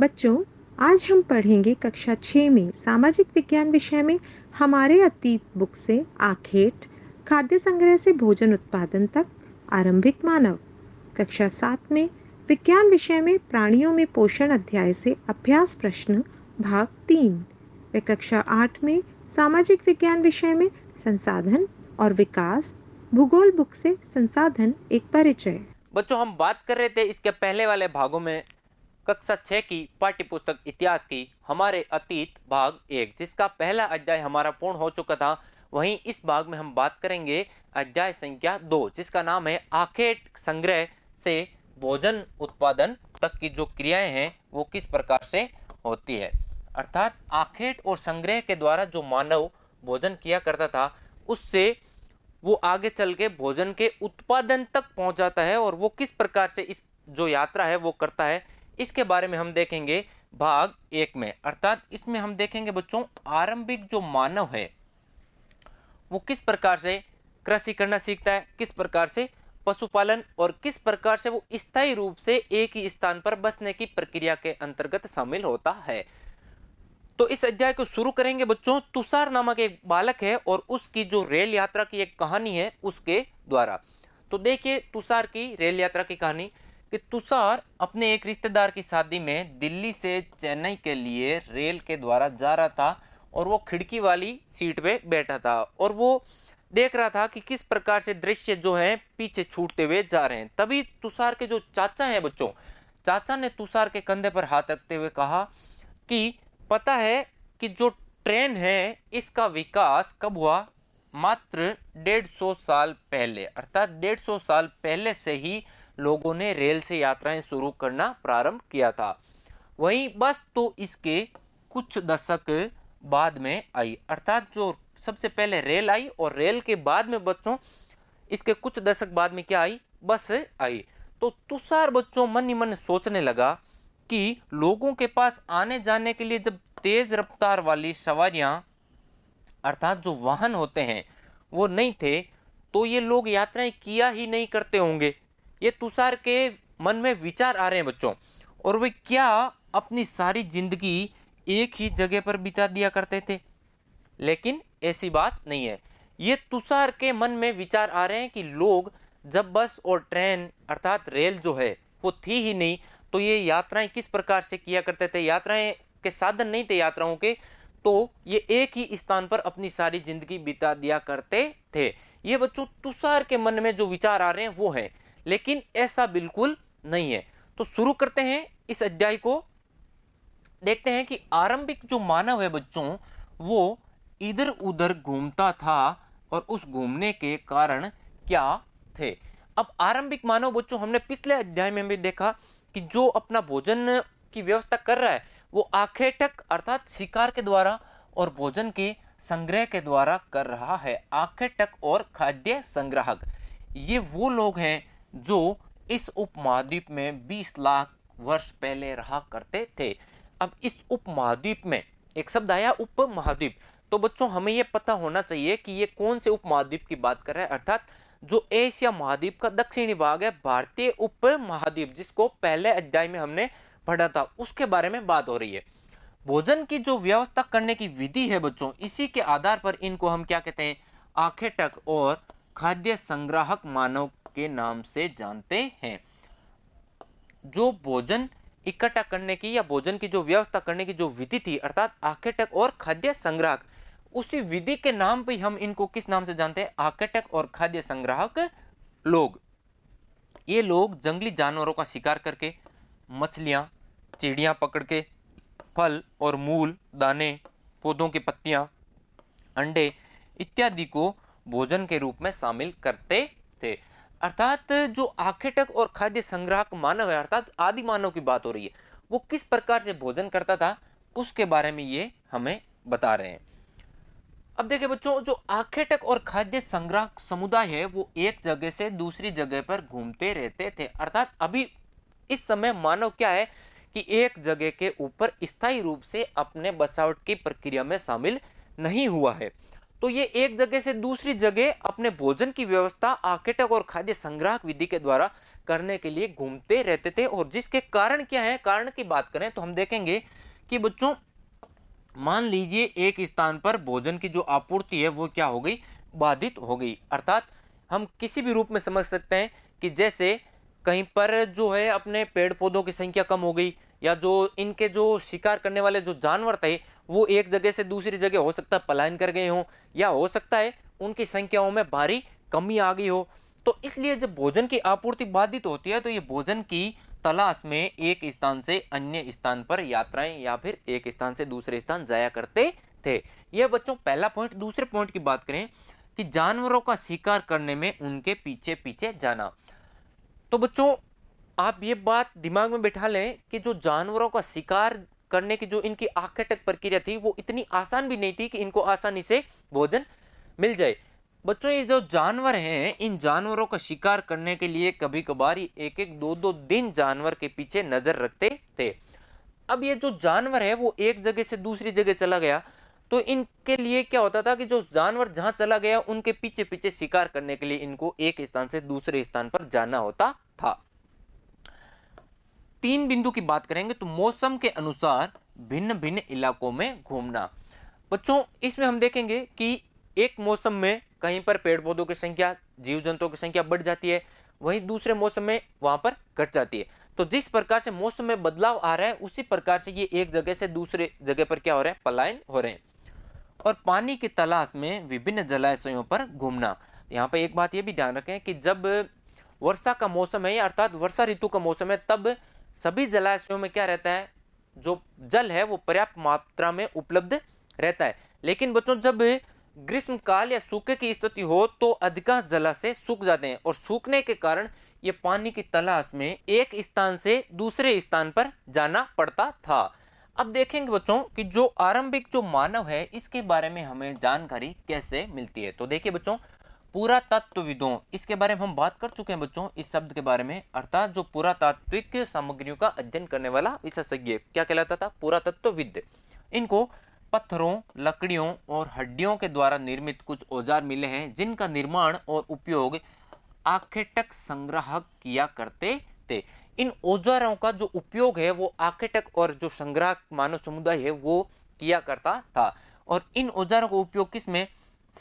बच्चों आज हम पढ़ेंगे कक्षा छः में सामाजिक विज्ञान विषय में हमारे अतीत बुक से आखेट खाद्य संग्रह से भोजन उत्पादन तक आरंभिक मानव कक्षा सात में विज्ञान विषय में प्राणियों में पोषण अध्याय से अभ्यास प्रश्न भाग तीन व कक्षा आठ में सामाजिक विज्ञान विषय में संसाधन और विकास भूगोल बुक से संसाधन एक परिचय बच्चों हम बात कर रहे थे इसके पहले वाले भागों में कक्षा छः की पाठ्य पुस्तक इतिहास की हमारे अतीत भाग एक जिसका पहला अध्याय हमारा पूर्ण हो चुका था वहीं इस भाग में हम बात करेंगे अध्याय संख्या दो जिसका नाम है आखेट संग्रह से भोजन उत्पादन तक की जो क्रियाएं हैं वो किस प्रकार से होती है अर्थात आखेट और संग्रह के द्वारा जो मानव भोजन किया करता था उससे वो आगे चल के भोजन के उत्पादन तक पहुँच जाता है और वो किस प्रकार से इस जो यात्रा है वो करता है इसके बारे में हम देखेंगे भाग एक में अर्थात इसमें हम देखेंगे बच्चों आरंभिक जो मानव है वो किस प्रकार से कृषि करना सीखता है किस प्रकार से पशुपालन और किस प्रकार से वो स्थायी रूप से एक ही स्थान पर बसने की प्रक्रिया के अंतर्गत शामिल होता है तो इस अध्याय को शुरू करेंगे बच्चों तुषार नामक एक बालक है और उसकी जो रेल यात्रा की एक कहानी है उसके द्वारा तो देखिए तुषार की रेल यात्रा की कहानी कि तुषार अपने एक रिश्तेदार की शादी में दिल्ली से चेन्नई के लिए रेल के द्वारा जा रहा था और वो खिड़की वाली सीट पे बैठा था और वो देख रहा था कि किस प्रकार से दृश्य जो है पीछे छूटते हुए जा रहे हैं तभी तुषार के जो चाचा हैं बच्चों चाचा ने तुषार के कंधे पर हाथ रखते हुए कहा कि पता है कि जो ट्रेन है इसका विकास कब हुआ मात्र डेढ़ सौ साल पहले अर्थात डेढ़ सौ साल पहले से ही लोगों ने रेल से यात्राएं शुरू करना प्रारंभ किया था वहीं बस तो इसके कुछ दशक बाद में आई अर्थात जो सबसे पहले रेल आई और रेल के बाद में बच्चों इसके कुछ दशक बाद में क्या आई बस आई तो तुषार बच्चों मन ही मन सोचने लगा कि लोगों के पास आने जाने के लिए जब तेज़ रफ्तार वाली सवारियाँ अर्थात जो वाहन होते हैं वो नहीं थे तो ये लोग यात्राएं किया ही नहीं करते होंगे ये तुषार के मन में विचार आ रहे हैं बच्चों और वे क्या अपनी सारी जिंदगी एक ही जगह पर बिता दिया करते थे लेकिन ऐसी बात नहीं है ये तुषार के मन में विचार आ रहे हैं कि लोग जब बस और ट्रेन अर्थात रेल जो है वो थी ही नहीं तो ये यात्राएं किस प्रकार से किया करते थे यात्राएं के साधन नहीं थे यात्राओं के तो ये एक ही स्थान पर अपनी सारी जिंदगी बिता दिया करते थे ये बच्चों तुषार के मन में जो विचार आ रहे हैं वो हैं लेकिन ऐसा बिल्कुल नहीं है तो शुरू करते हैं इस अध्याय को देखते हैं कि आरंभिक जो मानव है बच्चों वो इधर उधर घूमता था और उस घूमने के कारण क्या थे अब आरंभिक मानव बच्चों हमने पिछले अध्याय में भी देखा कि जो अपना भोजन की व्यवस्था कर रहा है वो आखेटक अर्थात शिकार के द्वारा और भोजन के संग्रह के द्वारा कर रहा है आखेटक और खाद्य संग्राहक ये वो लोग हैं जो इस उपमहाद्वीप में 20 लाख वर्ष पहले रहा करते थे अब इस उपमहाद्वीप में एक शब्द आया उपमहाद्वीप तो बच्चों हमें यह पता होना चाहिए कि ये कौन से उपमहाद्वीप की बात कर रहे हैं अर्थात जो एशिया महाद्वीप का दक्षिणी भाग है भारतीय उप महाद्वीप जिसको पहले अध्याय में हमने पढ़ा था उसके बारे में बात हो रही है भोजन की जो व्यवस्था करने की विधि है बच्चों इसी के आधार पर इनको हम क्या कहते हैं आखेटक और खाद्य संग्राहक मानव के नाम से जानते हैं जो भोजन इकट्ठा करने की या भोजन की जो व्यवस्था करने की जो विधि थी अर्थात आकेटक और खाद्य संग्राहक उसी विधि के नाम पर हम इनको किस नाम से जानते हैं आकेटक और खाद्य संग्राहक लोग ये लोग जंगली जानवरों का शिकार करके मछलियाँ चिड़िया पकड़ के फल और मूल दाने पौधों की पत्तियाँ अंडे इत्यादि को भोजन के रूप में शामिल करते थे अर्थात जो आखेटक और खाद्य संग्राहक मानव है अर्थात आदि मानव की बात हो रही है वो किस प्रकार से भोजन करता था उसके बारे में ये हमें बता रहे हैं अब देखिए बच्चों जो आखेटक और खाद्य संग्राहक समुदाय है वो एक जगह से दूसरी जगह पर घूमते रहते थे अर्थात अभी इस समय मानव क्या है कि एक जगह के ऊपर स्थायी रूप से अपने बसावट की प्रक्रिया में शामिल नहीं हुआ है तो ये एक जगह से दूसरी जगह अपने भोजन की व्यवस्था आकेटक और खाद्य संग्राहक विधि के द्वारा करने के लिए घूमते रहते थे और जिसके कारण क्या है कारण की बात करें तो हम देखेंगे कि बच्चों मान लीजिए एक स्थान पर भोजन की जो आपूर्ति है वो क्या हो गई बाधित हो गई अर्थात हम किसी भी रूप में समझ सकते हैं कि जैसे कहीं पर जो है अपने पेड़ पौधों की संख्या कम हो गई या जो इनके जो शिकार करने वाले जो जानवर थे वो एक जगह से दूसरी जगह हो सकता है पलायन कर गए हों या हो सकता है उनकी संख्याओं में भारी कमी आ गई हो तो इसलिए जब भोजन की आपूर्ति बाधित होती है तो ये भोजन की तलाश में एक स्थान से अन्य स्थान पर यात्राएं या फिर एक स्थान से दूसरे स्थान जाया करते थे यह बच्चों पहला पॉइंट दूसरे पॉइंट की बात करें कि जानवरों का शिकार करने में उनके पीछे पीछे जाना तो बच्चों आप ये बात दिमाग में बिठा लें कि जो जानवरों का शिकार करने की जो इनकी आकटक प्रक्रिया थी वो इतनी आसान भी नहीं थी कि इनको आसानी से भोजन मिल जाए बच्चों ये जो जानवर हैं इन जानवरों का शिकार करने के लिए कभी कभार एक एक दो दो दिन जानवर के पीछे नज़र रखते थे अब ये जो जानवर है वो एक जगह से दूसरी जगह चला गया तो इनके लिए क्या होता था कि जो जानवर जहाँ चला गया उनके पीछे पीछे शिकार करने के लिए इनको एक स्थान से दूसरे स्थान पर जाना होता था तीन बिंदु की बात करेंगे तो मौसम के अनुसार भिन्न भिन्न इलाकों में घूमना बच्चों इसमें हम देखेंगे कि एक मौसम में कहीं पर पेड़ पौधों की संख्या जीव जंतुओं की संख्या बढ़ जाती है वहीं दूसरे मौसम में वहां पर घट जाती है तो जिस प्रकार से मौसम में बदलाव आ रहा है उसी प्रकार से ये एक जगह से दूसरे जगह पर क्या हो रहा है पलायन हो रहे हैं और पानी की तलाश में विभिन्न जलाशयों पर घूमना यहाँ पर एक बात ये भी ध्यान रखें कि जब वर्षा का मौसम है अर्थात वर्षा ऋतु का मौसम है तब सभी जलाशयों में क्या रहता है जो जल है वो पर्याप्त मात्रा में उपलब्ध रहता है लेकिन बच्चों जब ग्रीष्म काल या सूखे की स्थिति हो तो अधिकांश जलाशय सूख जाते हैं और सूखने के कारण ये पानी की तलाश में एक स्थान से दूसरे स्थान पर जाना पड़ता था अब देखेंगे बच्चों कि जो आरंभिक जो मानव है इसके बारे में हमें जानकारी कैसे मिलती है तो देखिए बच्चों पुरातत्वविदों इसके बारे में हम बात कर चुके हैं बच्चों इस शब्द के बारे में अर्थात जो पुरातात्विक सामग्रियों का अध्ययन करने वाला विशेषज्ञ क्या कहलाता था पुरातत्वविद इनको पत्थरों लकड़ियों और हड्डियों के द्वारा निर्मित कुछ औजार मिले हैं जिनका निर्माण और उपयोग आखेटक संग्राहक किया करते थे इन औजारों का जो उपयोग है वो आखेटक और जो संग्राहक मानव समुदाय है वो किया करता था और इन औजारों का उपयोग किसमें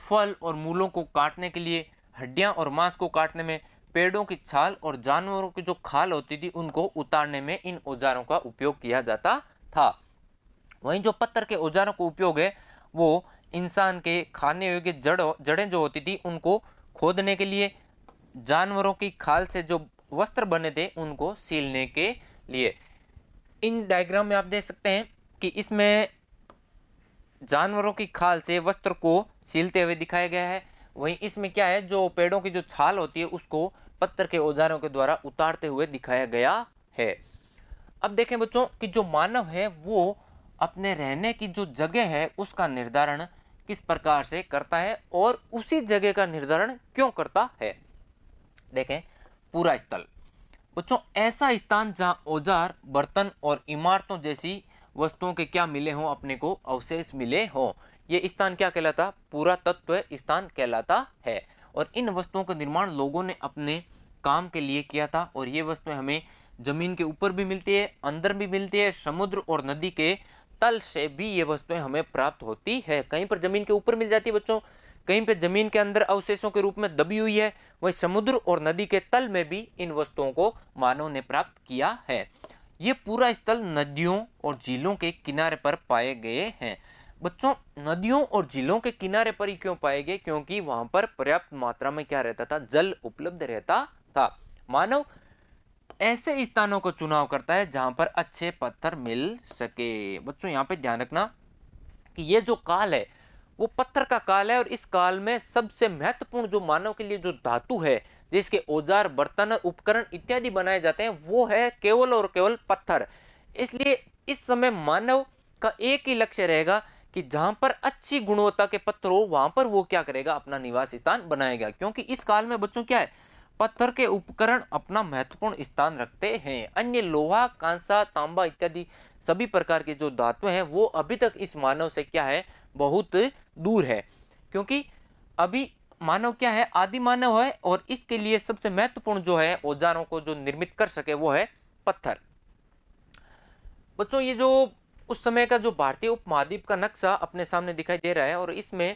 फल और मूलों को काटने के लिए हड्डियां और मांस को काटने में पेड़ों की छाल और जानवरों की जो खाल होती थी उनको उतारने में इन औजारों का उपयोग किया जाता था वहीं जो पत्थर के औजारों का उपयोग है वो इंसान के खाने योग्य जड़ों जड़ें जो होती थी उनको खोदने के लिए जानवरों की खाल से जो वस्त्र बने थे उनको सीलने के लिए इन डायग्राम में आप देख सकते हैं कि इसमें जानवरों की खाल से वस्त्र को सीलते हुए दिखाया गया है वहीं इसमें क्या है जो पेड़ों की जो छाल होती है उसको पत्थर के औजारों के द्वारा उतारते हुए दिखाया गया है अब देखें बच्चों कि जो मानव है वो अपने रहने की जो जगह है उसका निर्धारण किस प्रकार से करता है और उसी जगह का निर्धारण क्यों करता है देखें पूरा स्थल बच्चों ऐसा स्थान जहाँ औजार बर्तन और इमारतों जैसी वस्तुओं के क्या मिले हों अपने को अवशेष मिले हों ये स्थान क्या कहलाता पूरा तत्व स्थान कहलाता है और इन वस्तुओं का निर्माण लोगों ने अपने काम के लिए किया था और ये वस्तुएं हमें जमीन के ऊपर भी मिलती है अंदर भी मिलती है समुद्र और नदी के तल से भी ये वस्तुएं हमें प्राप्त होती है कहीं पर जमीन के ऊपर मिल जाती है बच्चों कहीं पर जमीन के अंदर अवशेषों के रूप में दबी हुई है वही समुद्र और नदी के तल में भी इन वस्तुओं को मानव ने प्राप्त किया है ये पूरा स्थल नदियों और झीलों के किनारे पर पाए गए हैं बच्चों नदियों और झीलों के किनारे पर ही क्यों पाए गए क्योंकि वहां पर पर्याप्त मात्रा में क्या रहता था जल उपलब्ध रहता था मानव ऐसे स्थानों को चुनाव करता है जहां पर अच्छे पत्थर मिल सके बच्चों यहाँ पे ध्यान रखना कि ये जो काल है वो पत्थर का काल है और इस काल में सबसे महत्वपूर्ण जो मानव के लिए जो धातु है जिसके औजार बर्तन उपकरण इत्यादि बनाए जाते हैं वो है केवल और केवल पत्थर इसलिए इस समय मानव का एक ही लक्ष्य रहेगा कि जहाँ पर अच्छी गुणवत्ता के पत्थर हो वहाँ पर वो क्या करेगा अपना निवास स्थान बनाएगा क्योंकि इस काल में बच्चों क्या है पत्थर के उपकरण अपना महत्वपूर्ण स्थान रखते हैं अन्य लोहा कांसा तांबा इत्यादि सभी प्रकार के जो धातु हैं वो अभी तक इस मानव से क्या है बहुत दूर है क्योंकि अभी मानव क्या है आदि मानव है और इसके लिए सबसे महत्वपूर्ण जो है औजारों को जो निर्मित कर सके वो है पत्थर बच्चों ये जो उस समय का जो भारतीय उपमहाद्वीप का नक्शा अपने सामने दिखाई दे रहा है और इसमें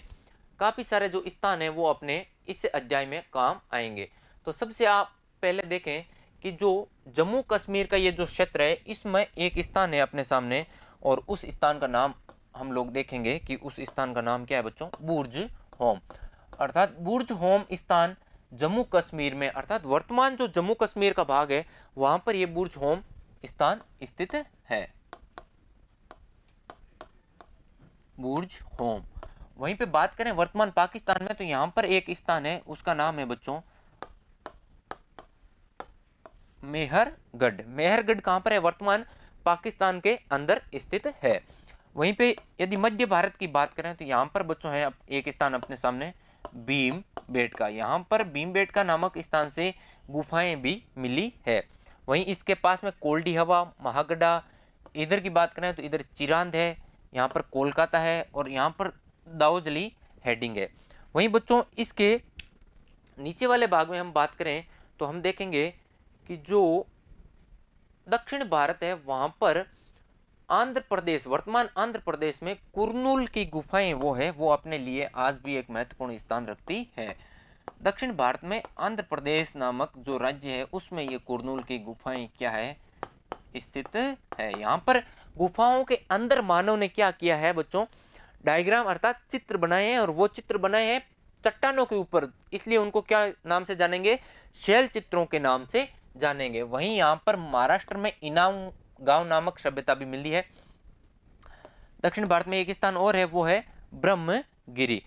काफ़ी सारे जो स्थान है वो अपने इस अध्याय में काम आएंगे तो सबसे आप पहले देखें कि जो जम्मू कश्मीर का ये जो क्षेत्र है इसमें एक स्थान है अपने सामने और उस स्थान का नाम हम लोग देखेंगे कि उस स्थान का नाम क्या है बच्चों बुर्ज होम अर्थात बुर्ज होम स्थान जम्मू कश्मीर में अर्थात वर्तमान जो जम्मू कश्मीर का भाग है वहां पर यह बुर्ज होम स्थान स्थित है बुर्ज होम वहीं पे बात करें वर्तमान पाकिस्तान में तो यहां पर एक स्थान है उसका नाम है बच्चों मेहरगढ़ मेहरगढ़ कहां पर है वर्तमान पाकिस्तान के अंदर स्थित है वहीं पे यदि मध्य भारत की बात करें तो यहां पर बच्चों है एक स्थान अपने सामने भीम बेटका यहाँ पर भीम बेटका नामक स्थान से गुफाएं भी मिली है वहीं इसके पास में कोल्डी हवा महागडा इधर की बात करें तो इधर चिरांद है यहाँ पर कोलकाता है और यहाँ पर दाऊजली हेडिंग है वहीं बच्चों इसके नीचे वाले भाग में हम बात करें तो हम देखेंगे कि जो दक्षिण भारत है वहाँ पर आंध्र प्रदेश वर्तमान आंध्र प्रदेश में कुरनूल की गुफाएं वो है वो अपने लिए आज भी एक महत्वपूर्ण स्थान रखती है दक्षिण भारत में आंध्र प्रदेश नामक जो राज्य है उसमें ये कुरनूल की गुफाएं क्या है स्थित है यहाँ पर गुफाओं के अंदर मानव ने क्या किया है बच्चों डायग्राम अर्थात चित्र बनाए हैं और वो चित्र बनाए हैं चट्टानों के ऊपर इसलिए उनको क्या नाम से जानेंगे शैल चित्रों के नाम से जानेंगे वहीं यहाँ पर महाराष्ट्र में इनाम गांव नामक सभ्यता भी मिलती है दक्षिण भारत में एक स्थान और है वो है ब्रह्मगिरी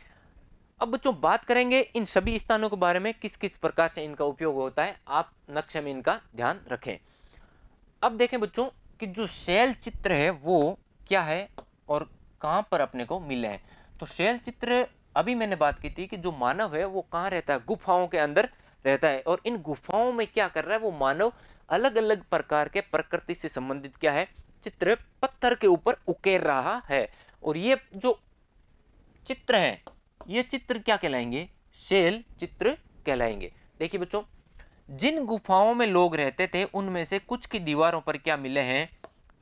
अब बच्चों बात करेंगे इन सभी स्थानों के बारे में किस किस प्रकार से इनका उपयोग होता है आप नक्शे में इनका ध्यान रखें अब देखें बच्चों कि जो शैल चित्र है वो क्या है और कहाँ पर अपने को मिले हैं तो शैल चित्र अभी मैंने बात की थी कि जो मानव है वो कहाँ रहता है गुफाओं के अंदर रहता है और इन गुफाओं में क्या कर रहा है वो मानव अलग अलग प्रकार के प्रकृति से संबंधित क्या है चित्र पत्थर के ऊपर उकेर रहा है और ये जो चित्र हैं ये चित्र क्या कहलाएंगे शेल चित्र कहलाएंगे देखिए बच्चों जिन गुफाओं में लोग रहते थे उनमें से कुछ की दीवारों पर क्या मिले हैं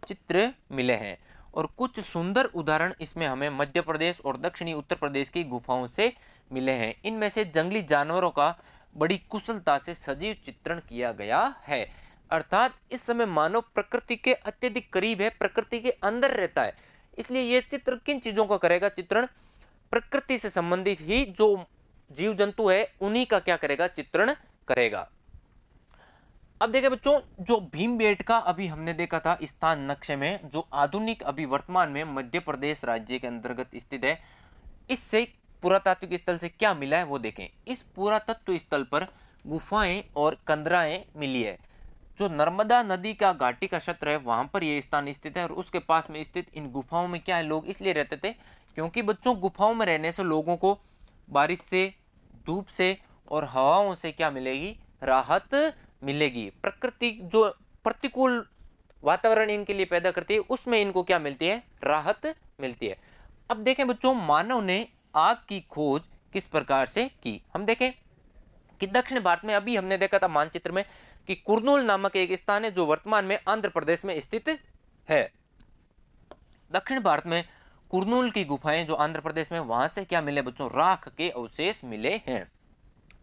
चित्र मिले हैं और कुछ सुंदर उदाहरण इसमें हमें मध्य प्रदेश और दक्षिणी उत्तर प्रदेश की गुफाओं से मिले हैं इनमें से जंगली जानवरों का बड़ी कुशलता से सजीव चित्रण किया गया है अर्थात इस समय मानव प्रकृति के अत्यधिक करीब है प्रकृति के अंदर रहता है इसलिए ये चित्र किन चीज़ों का करेगा चित्रण प्रकृति से संबंधित ही जो जीव जंतु है उन्हीं का क्या करेगा चित्रण करेगा अब देखे बच्चों जो भीम बेट का अभी हमने देखा था स्थान नक्शे में जो आधुनिक अभी वर्तमान में मध्य प्रदेश राज्य के अंतर्गत स्थित है इससे पुरातात्विक स्थल से क्या मिला है वो देखें इस पुरातत्व स्थल पर गुफाएं और कंदराएं मिली है जो नर्मदा नदी का घाटी का क्षेत्र है वहाँ पर ये स्थान स्थित है और उसके पास में स्थित इन गुफाओं में क्या है लोग इसलिए रहते थे क्योंकि बच्चों गुफाओं में रहने से लोगों को बारिश से धूप से और हवाओं से क्या मिलेगी राहत मिलेगी प्रकृति जो प्रतिकूल वातावरण इनके लिए पैदा करती है उसमें इनको क्या मिलती है राहत मिलती है अब देखें बच्चों मानव ने आग की खोज किस प्रकार से की हम देखें कि दक्षिण भारत में अभी हमने देखा था मानचित्र में कि कुरनूल नामक एक स्थान है जो वर्तमान में आंध्र प्रदेश में स्थित है दक्षिण भारत में कुरनूल की गुफाएं जो आंध्र प्रदेश में वहां से क्या मिले बच्चों राख के अवशेष मिले हैं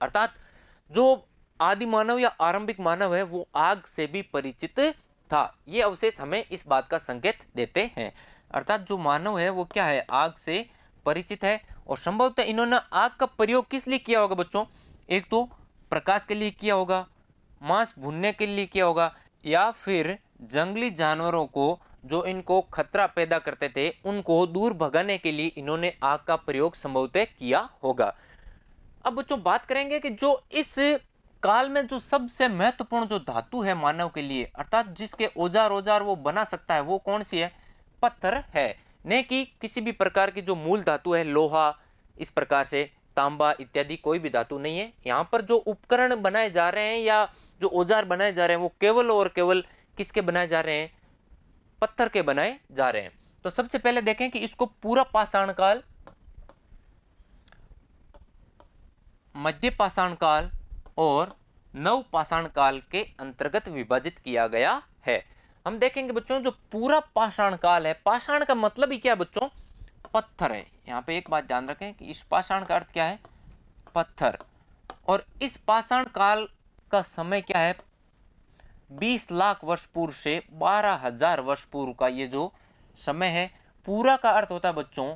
अर्थात जो आदि मानव या आरंभिक मानव है वो आग से भी परिचित था ये अवशेष हमें इस बात का संकेत देते हैं अर्थात जो मानव है वो क्या है आग से परिचित है और संभवतः इन्होंने आग का प्रयोग किस लिए किया होगा बच्चों एक तो प्रकाश के लिए किया होगा मांस भुनने के लिए किया होगा या फिर जंगली जानवरों को जो इनको खतरा पैदा करते थे उनको दूर भगाने के लिए इन्होंने आग का प्रयोग संभवतः किया होगा अब बच्चों बात करेंगे कि जो इस काल में जो सबसे महत्वपूर्ण जो धातु है मानव के लिए अर्थात जिसके औजार औजार वो बना सकता है वो कौन सी है पत्थर है न कि किसी भी प्रकार की जो मूल धातु है लोहा इस प्रकार से तांबा इत्यादि कोई भी धातु नहीं है यहाँ पर जो उपकरण बनाए जा रहे हैं या जो औजार बनाए जा रहे हैं वो केवल और केवल किसके बनाए जा रहे हैं पत्थर के बनाए जा रहे हैं तो सबसे पहले देखें कि इसको पूरा पाषाण काल मध्य पाषाण काल और नव पाषाण काल के अंतर्गत विभाजित किया गया है हम देखेंगे बच्चों जो पूरा पाषाण काल है पाषाण का मतलब ही क्या बच्चों पत्थर है यहाँ पे एक बात ध्यान रखें कि इस पाषाण का अर्थ क्या है पत्थर और इस पाषाण काल का समय क्या है 20 लाख वर्ष पूर्व से बारह हजार वर्ष पूर्व का ये जो समय है पूरा का अर्थ होता है बच्चों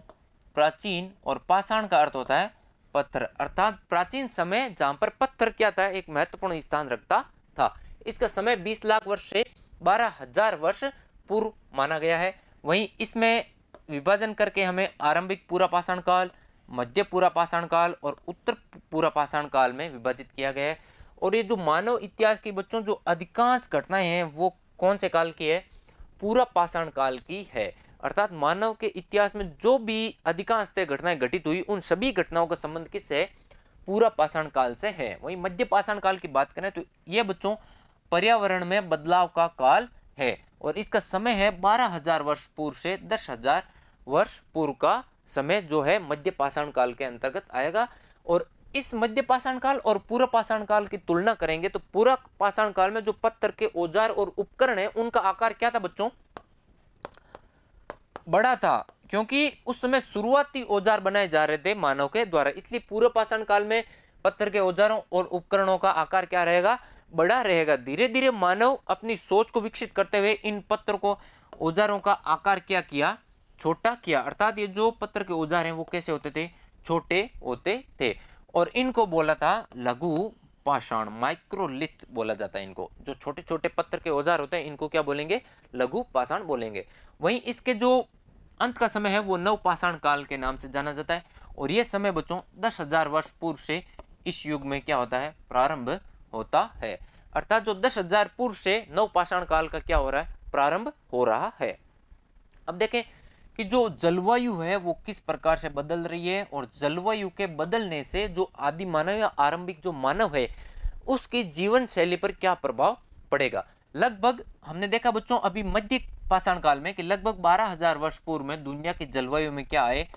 प्राचीन और पाषाण का अर्थ होता है पत्थर अर्थात प्राचीन समय जहां पर पत्थर क्या था एक महत्वपूर्ण स्थान रखता था इसका समय 20 लाख वर्ष से बारह हजार वर्ष पूर्व माना गया है वहीं इसमें विभाजन करके हमें आरंभिक पूरा पाषाण काल मध्य पूरा पाषाण काल और उत्तर पूरा पाषाण काल में विभाजित किया गया है और ये जो मानव इतिहास की बच्चों जो अधिकांश घटनाएं हैं वो कौन से काल की है पूरा पाषाण काल की है अर्थात मानव के इतिहास में जो भी अधिकांशतः घटनाएं घटित हुई उन सभी घटनाओं का संबंध किस है पूरा पाषाण काल से है वहीं मध्य पाषाण काल की बात करें तो ये बच्चों पर्यावरण में बदलाव का काल है और इसका समय है बारह हजार वर्ष पूर्व से दस हजार वर्ष पूर्व का समय जो है मध्य पाषाण काल के अंतर्गत आएगा और इस मध्य पाषाण काल और पूर्व पाषाण काल की तुलना करेंगे तो पूरा पाषाण काल में जो पत्थर के औजार और उपकरण है उनका आकार क्या था बच्चों बड़ा था क्योंकि उस समय शुरुआती औजार बनाए जा रहे थे मानव के द्वारा इसलिए पूर्व पाषाण काल में पत्थर के औजारों और उपकरणों का आकार क्या रहेगा बड़ा रहेगा धीरे धीरे मानव अपनी सोच को विकसित करते हुए इन पत्थर को औजारों का आकार क्या किया छोटा किया अर्थात ये जो पत्थर के औजार हैं वो कैसे होते थे छोटे होते थे और इनको बोला था लघु पाषाण माइक्रोलिथ बोला जाता है इनको जो छोटे छोटे पत्थर के औजार होते हैं इनको क्या बोलेंगे लघु पाषाण बोलेंगे वहीं इसके जो अंत का समय है वो नवपाषाण काल के नाम से जाना जाता है और ये समय बच्चों दस हजार वर्ष पूर्व से इस युग में क्या होता है प्रारंभ होता है अर्थात जो दस हजार पूर्व से नवपाषाण काल का क्या हो रहा है प्रारंभ हो रहा है अब देखें कि जो जलवायु है वो किस प्रकार से बदल रही है और जलवायु के बदलने से जो आदि मानव या आरंभिक जो मानव है उसकी जीवन शैली पर क्या प्रभाव पड़ेगा लगभग हमने देखा बच्चों अभी मध्य पाषाण काल में कि लगभग बारह हजार वर्ष पूर्व में दुनिया की जलवायु में क्या आए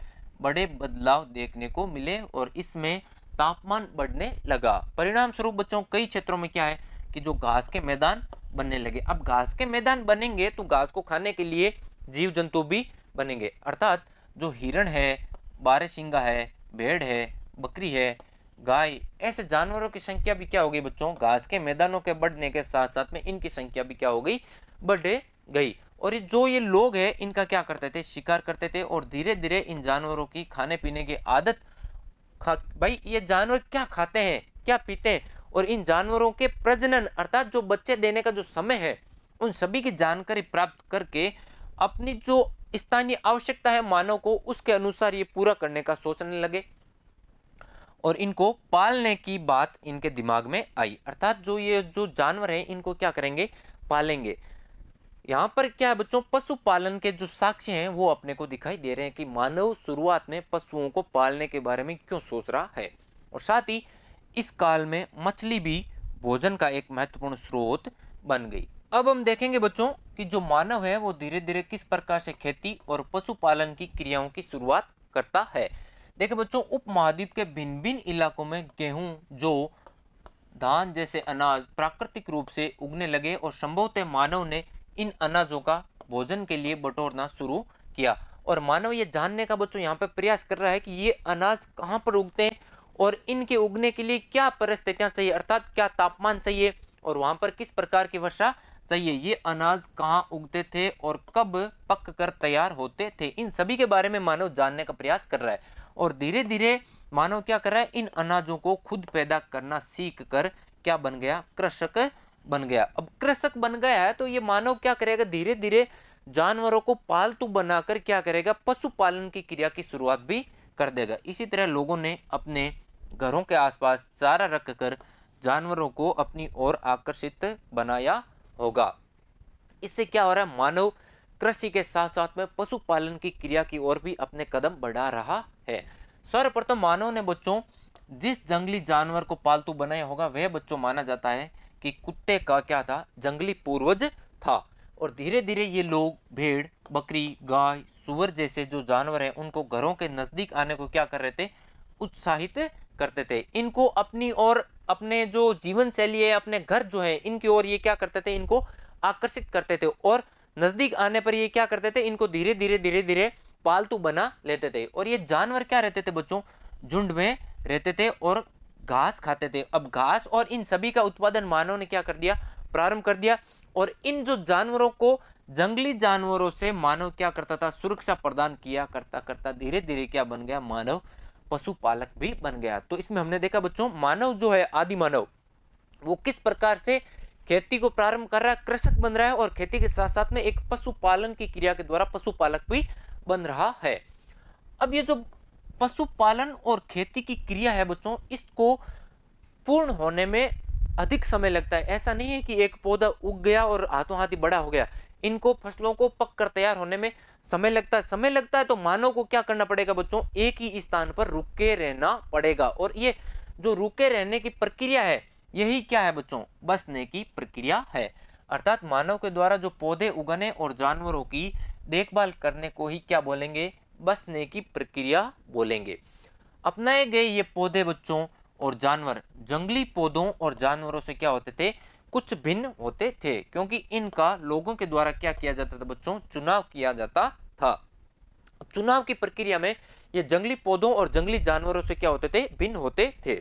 बड़े बदलाव देखने को मिले और इसमें तापमान बढ़ने लगा परिणाम स्वरूप बच्चों कई क्षेत्रों में क्या है कि जो घास के मैदान बनने लगे अब घास के मैदान बनेंगे तो घास को खाने के लिए जीव जंतु भी बनेंगे अर्थात जो हिरण है बारहसिंगा है भेड़ है बकरी है गाय ऐसे जानवरों की संख्या भी क्या हो गई बच्चों घास के मैदानों के बढ़ने के साथ साथ में इनकी संख्या भी क्या हो गई बढ़ गई और ये जो ये लोग हैं इनका क्या करते थे शिकार करते थे और धीरे धीरे इन जानवरों की खाने पीने की आदत खा भाई ये जानवर क्या खाते हैं क्या पीते हैं और इन जानवरों के प्रजनन अर्थात जो बच्चे देने का जो समय है उन सभी की जानकारी प्राप्त करके अपनी जो स्थानीय आवश्यकता है मानव को उसके अनुसार ये पूरा करने का सोचने लगे और इनको पालने की बात इनके दिमाग में आई अर्थात जो ये जो जानवर हैं इनको क्या करेंगे पालेंगे यहाँ पर क्या है बच्चों पशुपालन के जो साक्ष्य हैं वो अपने को दिखाई दे रहे हैं कि मानव शुरुआत में पशुओं को पालने के बारे में क्यों सोच रहा है और साथ ही इस काल में मछली भी भोजन का एक महत्वपूर्ण स्रोत बन गई अब हम देखेंगे बच्चों कि जो मानव है वो धीरे धीरे किस प्रकार से खेती और पशुपालन की क्रियाओं की शुरुआत करता है देखे बच्चों उपमहाद्वीप के भिन्न भिन्न इलाकों में गेहूं जो धान जैसे अनाज प्राकृतिक रूप से उगने लगे और संभवतः मानव ने इन अनाजों का भोजन के लिए बटोरना शुरू किया और मानव ये जानने का बच्चों यहाँ पर प्रयास कर रहा है कि ये अनाज कहाँ पर उगते हैं और इनके उगने के लिए क्या परिस्थितियाँ चाहिए अर्थात क्या तापमान चाहिए और वहाँ पर किस प्रकार की वर्षा चाहिए तो ये अनाज कहाँ उगते थे और कब पक कर तैयार होते थे इन सभी के बारे में मानव जानने का प्रयास कर रहा है और धीरे धीरे मानव क्या कर रहा है इन अनाजों को खुद पैदा करना सीख कर क्या बन गया कृषक बन गया अब कृषक बन गया है तो ये मानव क्या करेगा धीरे धीरे जानवरों को पालतू बनाकर क्या करेगा पशुपालन की क्रिया की शुरुआत भी कर देगा इसी तरह लोगों ने अपने घरों के आसपास चारा रखकर जानवरों को अपनी ओर आकर्षित बनाया होगा इससे क्या हो रहा है मानव कृषि के साथ साथ में पशुपालन की क्रिया की ओर भी अपने कदम बढ़ा रहा है सर्वप्रथम मानव ने बच्चों जिस जंगली जानवर को पालतू बनाया होगा वह बच्चों माना जाता है कि कुत्ते का क्या था जंगली पूर्वज था और धीरे धीरे ये लोग भेड़ बकरी गाय सुअर जैसे जो जानवर हैं उनको घरों के नज़दीक आने को क्या कर रहे थे उत्साहित करते थे इनको अपनी और अपने जो जीवन शैली है अपने घर जो है इनकी ओर ये क्या करते थे इनको आकर्षित करते थे और नज़दीक आने पर ये क्या करते थे इनको धीरे धीरे धीरे धीरे पालतू बना लेते थे और ये जानवर क्या रहते थे बच्चों झुंड में रहते थे और घास खाते थे अब घास और इन सभी का उत्पादन मानव ने क्या कर दिया प्रारंभ कर दिया और इन जो जानवरों को जंगली जानवरों से मानव क्या करता था सुरक्षा प्रदान किया करता करता धीरे धीरे क्या बन गया मानव पशुपालक भी बन गया तो इसमें हमने देखा बच्चों मानव जो है आदि मानव वो किस प्रकार से खेती को प्रारंभ कर रहा है कृषक बन रहा है और खेती के साथ साथ में एक पशुपालन की क्रिया के द्वारा पशुपालक भी बन रहा है अब ये जो पशुपालन और खेती की क्रिया है बच्चों इसको पूर्ण होने में अधिक समय लगता है ऐसा नहीं है कि एक पौधा उग गया और हाथों हाथी बड़ा हो गया इनको फसलों को पक कर तैयार होने में समय लगता है समय लगता है तो मानव को क्या करना पड़ेगा बच्चों एक ही स्थान पर रुक के रहना पड़ेगा और ये जो रुके रहने की प्रक्रिया है यही क्या है बच्चों बसने की प्रक्रिया है अर्थात मानव के द्वारा जो पौधे उगने और जानवरों की देखभाल करने को ही क्या बोलेंगे बसने की प्रक्रिया बोलेंगे अपनाए गए ये पौधे बच्चों और जानवर जंगली पौधों और जानवरों से क्या होते थे कुछ भिन्न होते थे क्योंकि इनका लोगों के द्वारा क्या किया जाता था बच्चों चुनाव किया जाता था चुनाव की प्रक्रिया में ये जंगली पौधों और जंगली जानवरों से क्या होते थे भिन्न होते थे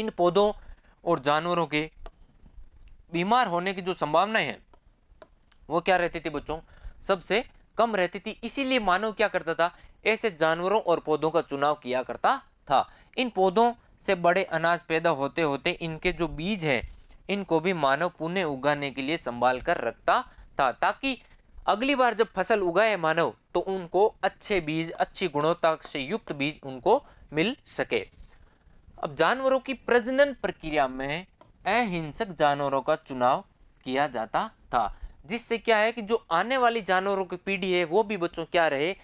इन पौधों और जानवरों के बीमार होने की जो संभावनाएं हैं वो क्या रहती थी बच्चों सबसे कम रहती थी इसीलिए मानव क्या करता था ऐसे जानवरों और पौधों का चुनाव किया करता था इन पौधों से बड़े अनाज पैदा होते होते इनके जो बीज हैं इनको भी मानव पुनः उगाने के लिए संभाल कर रखता था ताकि अगली बार जब फसल उगाए मानव तो उनको अच्छे बीज अच्छी गुणवत्ता से युक्त बीज उनको मिल सके अब जानवरों की प्रजनन प्रक्रिया में अहिंसक जानवरों का चुनाव किया जाता था जिससे क्या है कि जो आने वाली जानवरों की पीढ़ी है वो भी बच्चों क्या रहे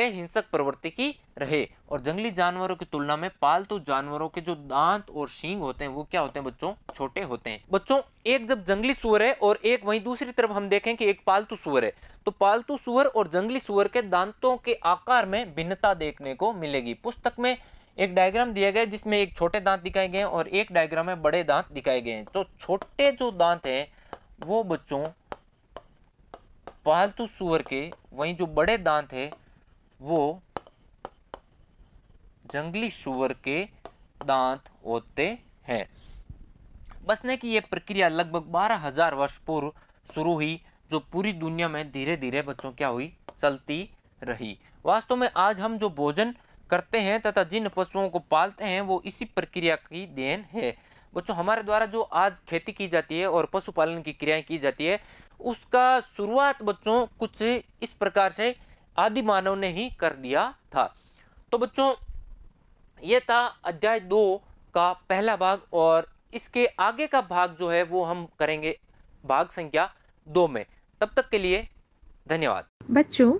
अहिंसक प्रवृत्ति की रहे और जंगली जानवरों की तुलना में पालतू जानवरों के जो दांत और शींग होते हैं वो क्या होते हैं बच्चों छोटे होते हैं बच्चों एक जब जंगली सुअर है और एक वहीं दूसरी तरफ हम देखें कि एक पालतू सुअर है तो पालतू सुअर और जंगली सुअर के दांतों के आकार में भिन्नता देखने को मिलेगी पुस्तक में एक डायग्राम दिया गया जिसमें एक छोटे दांत दिखाए गए और एक डायग्राम में बड़े दांत दिखाए गए हैं तो छोटे जो दांत है वो बच्चों पालतू सुअर के वहीं जो बड़े दांत हैं वो जंगली सुअर के दांत होते हैं बसने की ये प्रक्रिया लगभग बारह हजार वर्ष पूर्व शुरू हुई जो पूरी दुनिया में धीरे धीरे बच्चों क्या हुई चलती रही वास्तव में आज हम जो भोजन करते हैं तथा जिन पशुओं को पालते हैं वो इसी प्रक्रिया की देन है बच्चों हमारे द्वारा जो आज खेती की जाती है और पशुपालन की क्रियाएं की जाती है उसका शुरुआत बच्चों कुछ इस प्रकार से आदि मानव ने ही कर दिया था तो बच्चों ये था अध्याय दो का पहला भाग और इसके आगे का भाग जो है वो हम करेंगे भाग संख्या दो में तब तक के लिए धन्यवाद बच्चों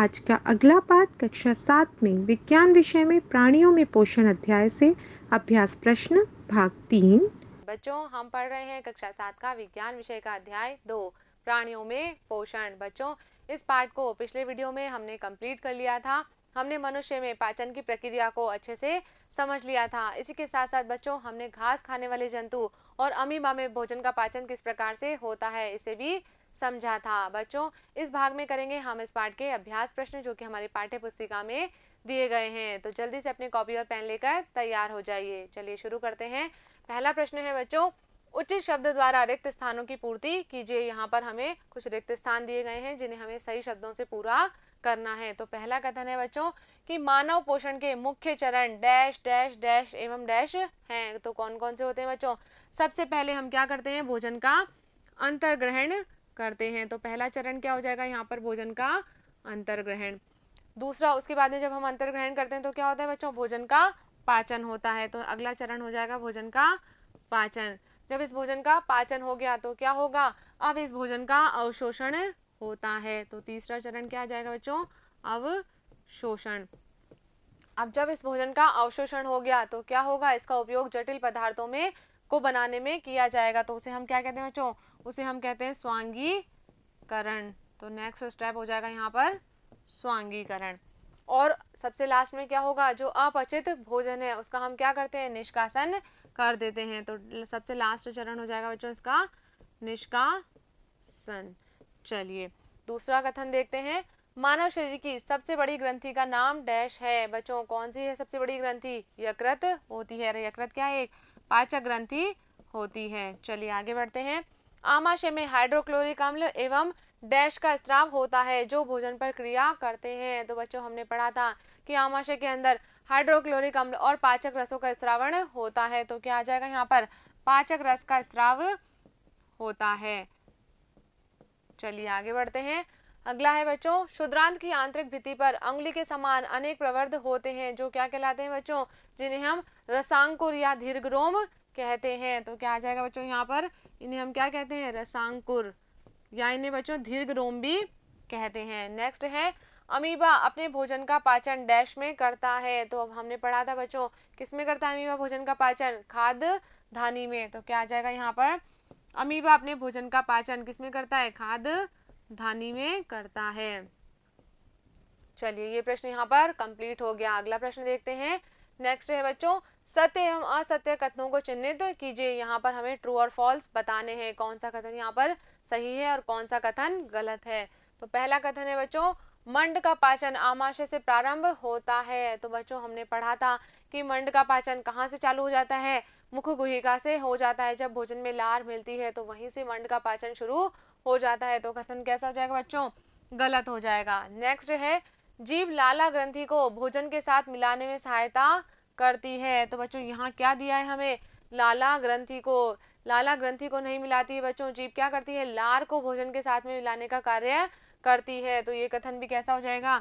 आज का अगला पाठ कक्षा सात में विज्ञान विषय में प्राणियों में पोषण अध्याय से अभ्यास प्रश्न भाग तीन बच्चों हम पढ़ रहे हैं कक्षा सात का विज्ञान विषय का अध्याय दो प्राणियों में पोषण बच्चों इस पार्ट को पिछले वीडियो में हमने कंप्लीट कर लिया था हमने मनुष्य में पाचन की प्रक्रिया को अच्छे से समझ लिया था इसी के साथ साथ बच्चों हमने घास खाने वाले जंतु और अमीबा में भोजन का पाचन किस प्रकार से होता है इसे भी समझा था बच्चों इस भाग में करेंगे हम इस पाठ के अभ्यास प्रश्न जो कि हमारी पाठ्य पुस्तिका में दिए गए हैं तो जल्दी से अपने कॉपी और पेन लेकर तैयार हो जाइए चलिए शुरू करते हैं पहला प्रश्न है बच्चों उचित शब्द द्वारा रिक्त स्थानों की पूर्ति कीजिए यहाँ पर हमें कुछ रिक्त स्थान दिए गए हैं जिन्हें हमें सही शब्दों से पूरा करना है तो पहला कथन है बच्चों कि मानव पोषण के मुख्य चरण डैश डैश डैश एवं डैश हैं तो कौन कौन से होते हैं बच्चों सबसे पहले हम क्या करते हैं भोजन का अंतर्ग्रहण करते हैं तो पहला चरण क्या हो जाएगा यहाँ पर भोजन का अंतर्ग्रहण दूसरा उसके बाद में जब हम अंतर्ग्रहण करते हैं तो क्या होता है बच्चों भोजन का पाचन होता है तो अगला चरण हो जाएगा भोजन का पाचन जब इस भोजन का पाचन हो गया तो क्या होगा अब इस भोजन का अवशोषण होता है तो तीसरा चरण क्या आ जाएगा बच्चों अवशोषण अब जब इस भोजन का अवशोषण हो गया तो क्या होगा इसका उपयोग जटिल पदार्थों में को बनाने में किया जाएगा तो उसे हम क्या कहते हैं बच्चों उसे हम कहते हैं स्वांगीकरण तो नेक्स्ट स्टेप हो जाएगा यहाँ पर स्वांगीकरण और सबसे लास्ट में क्या होगा जो अपचित भोजन है उसका हम क्या करते हैं निष्कासन कर देते हैं तो सबसे लास्ट चरण हो जाएगा बच्चों इसका निष्कासन चलिए दूसरा कथन देखते हैं मानव शरीर की सबसे बड़ी ग्रंथि का नाम डैश है बच्चों कौन सी है सबसे बड़ी ग्रंथि यकृत होती है यकृत क्या है एक पाचक ग्रंथि होती है चलिए आगे बढ़ते हैं आमाशय में हाइड्रोक्लोरिक अम्ल एवं डैश का स्त्राव होता है जो भोजन पर क्रिया करते हैं तो बच्चों हमने पढ़ा था कि आमाशय के अंदर हाइड्रोक्लोरिक अम्ल और पाचक रसों का स्त्रावण होता है तो क्या आ जाएगा यहाँ पर पाचक रस का स्त्राव होता है चलिए आगे बढ़ते हैं अगला है बच्चों शुद्रांत की आंतरिक भित्ति पर अंगुली के समान अनेक प्रवर्ध होते हैं जो क्या कहलाते हैं बच्चों जिन्हें हम रसांकुर या दीर्घरोम कहते हैं तो क्या आ जाएगा बच्चों यहाँ पर इन्हें हम क्या कहते हैं रसांकुर या इन्हें बच्चों दीर्घ रोम भी कहते हैं नेक्स्ट है अमीबा अपने भोजन का पाचन डैश में करता है तो अब हमने पढ़ा था बच्चों किस में करता है अमीबा भोजन का पाचन खाद धानी में तो क्या आ जाएगा यहाँ पर अमीबा अपने भोजन का पाचन किस में करता है खाद धानी में करता है चलिए ये प्रश्न यहाँ पर कंप्लीट हो गया अगला प्रश्न देखते हैं नेक्स्ट है बच्चों सत्य एवं असत्य कथनों को चिन्हित कीजिए यहाँ पर हमें ट्रू और फॉल्स बताने हैं कौन सा कथन यहाँ पर सही है और कौन सा कथन गलत है तो पहला कथन है बच्चों मंड का पाचन आमाशय से प्रारंभ होता है तो बच्चों हमने पढ़ा था कि मंड का पाचन कहाँ से चालू हो जाता है मुख गुहिका से हो जाता है जब भोजन में लार मिलती है तो वहीं से मंड का पाचन शुरू हो जाता है तो कथन कैसा हो जाएगा बच्चों गलत हो जाएगा नेक्स्ट है जीव लाला ग्रंथि को भोजन के साथ मिलाने में सहायता करती है तो बच्चों यहाँ क्या दिया है हमें लाला ग्रंथि को लाला ग्रंथि को नहीं मिलाती है बच्चों जीव क्या करती है लार को भोजन के साथ में मिलाने का कार्य करती है तो ये कथन भी कैसा हो जाएगा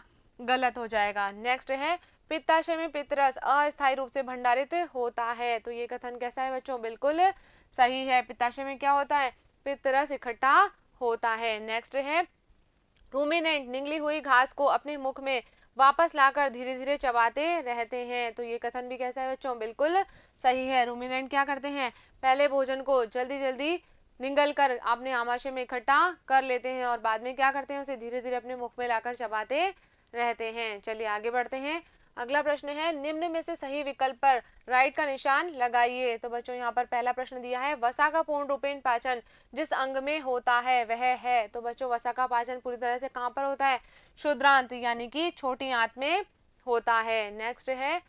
गलत हो जाएगा नेक्स्ट है पित्ताशय में पितरस अस्थायी रूप से भंडारित होता है तो ये कथन कैसा है बच्चों बिल्कुल सही है पित्ताशय में क्या होता है पितरस इकट्ठा होता है नेक्स्ट है रूमिनेंट निगली हुई घास को अपने मुख में वापस लाकर धीरे धीरे चबाते रहते हैं तो ये कथन भी कैसा है बच्चों बिल्कुल सही है रूमिनेंट क्या करते हैं पहले भोजन को जल्दी जल्दी निगल कर अपने आमाशय में इकट्ठा कर लेते हैं और बाद में क्या करते हैं उसे धीरे धीरे अपने मुख में लाकर चबाते रहते हैं चलिए आगे बढ़ते हैं अगला प्रश्न है निम्न में से सही विकल्प पर राइट का निशान लगाइए तो बच्चों यहाँ पर पहला प्रश्न दिया है वसा का पूर्ण रूपेण पाचन जिस अंग में होता है वह है तो बच्चों वसा का पाचन पूरी तरह से कहाँ पर होता है शुद्रांत यानी कि छोटी आंत में होता है नेक्स्ट है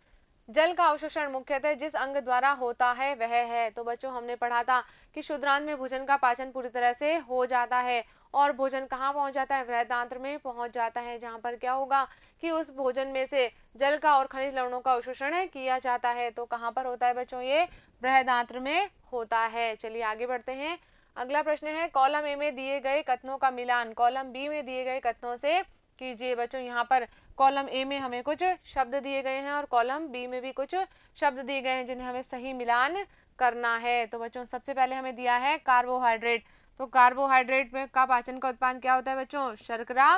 जल का अवशोषण मुख्यतः जिस अंग द्वारा होता है वह है तो बच्चों हमने पढ़ा था कि शुद्रांत में भोजन का पाचन पूरी तरह से हो जाता है और भोजन कहाँ पहुंच जाता है वृहदांत में पहुंच जाता है जहाँ पर क्या होगा कि उस भोजन में से जल का और खनिज लवणों का अवशोषण किया जाता है तो कहाँ पर होता है बच्चों ये वृहदांत में होता है चलिए आगे बढ़ते हैं अगला प्रश्न है कॉलम ए में दिए गए कथनों का मिलान कॉलम बी में दिए गए कथनों से कीजिए बच्चों यहाँ पर कॉलम ए में हमें कुछ शब्द दिए गए हैं और कॉलम बी में भी कुछ शब्द दिए गए हैं जिन्हें हमें सही मिलान करना है तो बच्चों सबसे पहले हमें दिया है कार्बोहाइड्रेट तो कार्बोहाइड्रेट में का पाचन का उत्पादन क्या होता है बच्चों शर्करा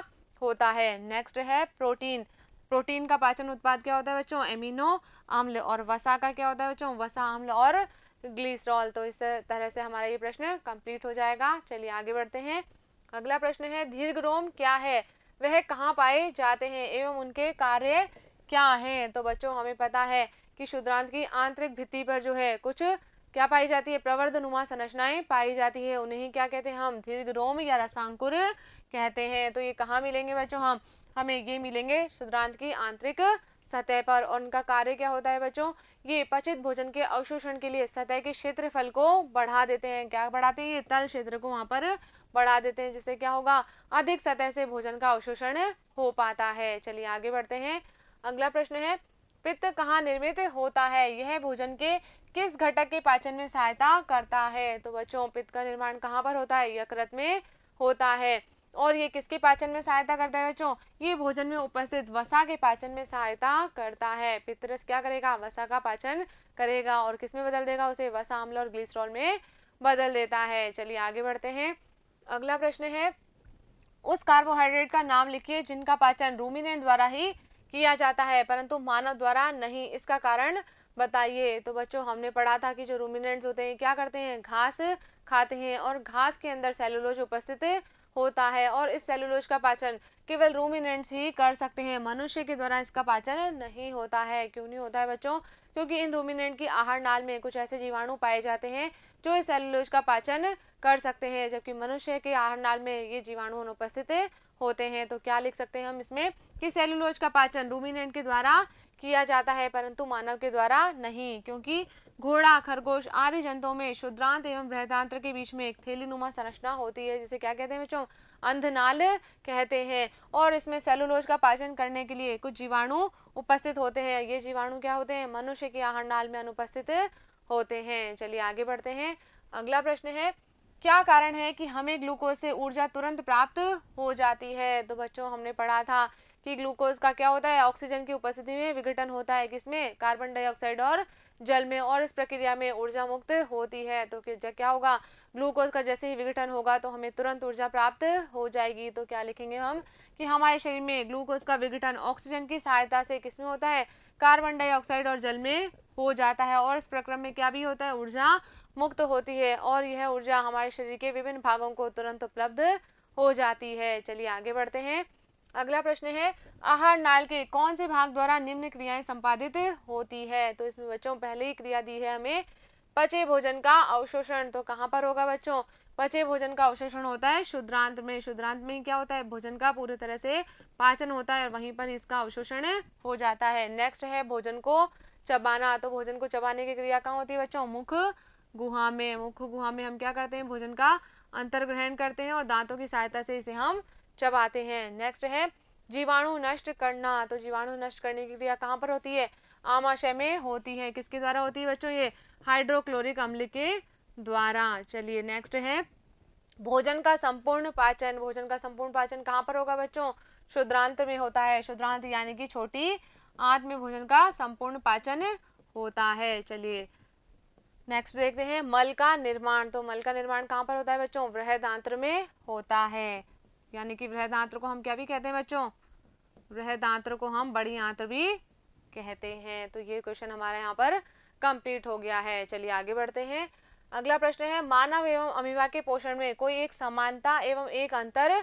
होता है नेक्स्ट है प्रोटीन प्रोटीन का पाचन उत्पाद क्या होता है बच्चों एमिनो अम्ल और वसा का क्या होता है बच्चों वसा अम्ल और ग्लिसरॉल तो इस तरह से हमारा ये प्रश्न कंप्लीट हो जाएगा चलिए आगे बढ़ते हैं अगला प्रश्न है दीर्घ रोम क्या है वह कहाँ पाए जाते हैं एवं उनके कार्य क्या हैं तो बच्चों हमें पता है कि शुद्रांत की आंतरिक भित्ति पर जो है कुछ क्या पाई जाती है प्रवर्धनुमा संरचनाएं पाई जाती है उन्हें क्या कहते हैं हम दीर्घ रोम या रसांकुर कहते हैं तो ये कहाँ मिलेंगे बच्चों हम हमें ये मिलेंगे शुद्रांत की आंतरिक सतह पर और उनका कार्य क्या होता है बच्चों ये पचित भोजन के अवशोषण के लिए सतह के क्षेत्रफल को बढ़ा देते हैं क्या बढ़ाते हैं ये तल क्षेत्र को वहाँ पर बढ़ा देते हैं जिससे क्या होगा अधिक सतह से भोजन का अवशोषण हो पाता है चलिए आगे बढ़ते हैं अगला प्रश्न है पित्त कहाँ निर्मित होता है यह भोजन के किस घटक के पाचन में सहायता करता है तो बच्चों पित्त का निर्माण कहाँ पर होता है यकृत में होता है और ये किसके पाचन में सहायता करता है बच्चों ये भोजन में उपस्थित वसा के पाचन में सहायता करता है पितरस क्या करेगा वसा का पाचन करेगा और किसमें बदल देगा उसे वसा अम्ल और ग्लिसरॉल में बदल देता है चलिए आगे बढ़ते हैं अगला प्रश्न है उस कार्बोहाइड्रेट का नाम लिखिए जिनका पाचन रूमिनेंट द्वारा ही किया जाता है परंतु मानव द्वारा नहीं इसका कारण बताइए तो बच्चों हमने पढ़ा था कि जो रूमिनेंट्स होते हैं क्या करते हैं घास खाते हैं और घास के अंदर सेलुलोज उपस्थित होता है और इस सेलुलोज का पाचन केवल रूमिनेंट्स ही कर सकते हैं मनुष्य के द्वारा इसका पाचन नहीं होता है क्यों नहीं होता है बच्चों क्योंकि इन रूमिनेंट की आहार नाल में कुछ ऐसे जीवाणु पाए जाते हैं जो इस सेलुलोज का पाचन कर सकते हैं जबकि मनुष्य के आहार नाल में ये जीवाणु अनुपस्थित होते हैं तो क्या लिख सकते हैं हम इसमें कि सेलुलोज का पाचन रूमिनेंट के द्वारा किया जाता है परंतु मानव के द्वारा नहीं क्योंकि घोड़ा खरगोश आदि जंतुओं में शुद्रांत एवं बृहदांत्र के बीच में एक थैलीनुमा संरचना होती है जिसे क्या कहते हैं बच्चों अंधनाल कहते हैं और इसमें सेलुलोज का पाचन करने के लिए कुछ जीवाणु उपस्थित होते हैं ये जीवाणु क्या होते हैं मनुष्य के आहार नाल में अनुपस्थित होते हैं चलिए आगे बढ़ते हैं अगला प्रश्न है क्या कारण है कि हमें ग्लूकोज से ऊर्जा तुरंत प्राप्त हो जाती है तो बच्चों हमने पढ़ा था कि ग्लूकोज का क्या होता है ऑक्सीजन की उपस्थिति में विघटन होता है किसमें कार्बन डाइऑक्साइड और जल में और इस प्रक्रिया में ऊर्जा मुक्त होती है तो क्या होगा ग्लूकोज का जैसे ही विघटन होगा तो हमें तुरंत ऊर्जा प्राप्त हो जाएगी तो क्या लिखेंगे हम कि हमारे शरीर में ग्लूकोज का विघटन ऑक्सीजन की सहायता से किसमें होता है कार्बन डाइऑक्साइड और जल में हो जाता है और इस प्रक्रम में क्या भी होता है ऊर्जा मुक्त होती है और यह ऊर्जा हमारे शरीर के विभिन्न भागों को तुरंत उपलब्ध हो जाती है चलिए आगे बढ़ते हैं अगला प्रश्न है आहार नाल के कौन से भाग द्वारा निम्न क्रियाएं संपादित होती है तो इसमें बच्चों पहले ही क्रिया दी है हमें पचे भोजन का अवशोषण तो कहाँ पर होगा बच्चों पचे भोजन का अवशोषण होता है शुद्रांत में शुद्रांत में क्या होता है भोजन का पूरी तरह से पाचन होता है और वहीं पर इसका अवशोषण हो जाता है नेक्स्ट है भोजन को चबाना तो भोजन को चबाने की क्रिया कहाँ होती है बच्चों मुख गुहा में मुख गुहा में हम क्या करते हैं भोजन का अंतर्ग्रहण करते हैं और दांतों की सहायता से इसे हम चबाते हैं नेक्स्ट है जीवाणु नष्ट करना तो जीवाणु नष्ट करने की क्रिया कहाँ पर होती है आमाशय में होती है किसके द्वारा होती है बच्चों ये हाइड्रोक्लोरिक अम्ल के द्वारा चलिए नेक्स्ट है भोजन का संपूर्ण पाचन भोजन का संपूर्ण पाचन कहाँ पर होगा बच्चों शुद्रांत में होता है शुद्रांत यानी कि छोटी आंत में भोजन का संपूर्ण पाचन होता है चलिए नेक्स्ट देखते हैं मल का निर्माण तो मल का निर्माण कहाँ पर होता है बच्चों आंत्र में होता है यानी कि आंत्र को हम क्या भी कहते हैं बच्चों आंत्र को हम बड़ी आंत्र भी कहते हैं तो ये क्वेश्चन हमारा यहाँ पर कंप्लीट हो गया है चलिए आगे बढ़ते हैं अगला प्रश्न है मानव एवं अमीबा के पोषण में कोई एक समानता एवं एक अंतर